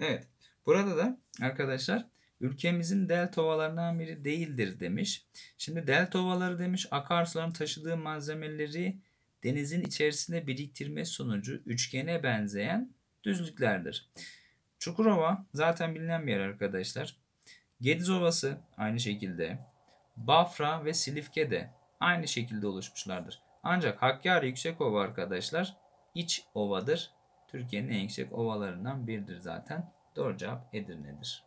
Evet. Burada da arkadaşlar ülkemizin delta ovalarından biri değildir demiş. Şimdi delta ovaları demiş akarsuların taşıdığı malzemeleri denizin içerisinde biriktirme sonucu üçgene benzeyen düzlüklerdir. Çukurova zaten bilinen bir yer arkadaşlar. Gediz Ovası aynı şekilde. Bafra ve Silifke de aynı şekilde oluşmuşlardır. Ancak Hakkari Ova arkadaşlar iç ovadır Türkiye'nin en yüksek ovalarından biridir zaten. Doğru cevap Edirne'dir.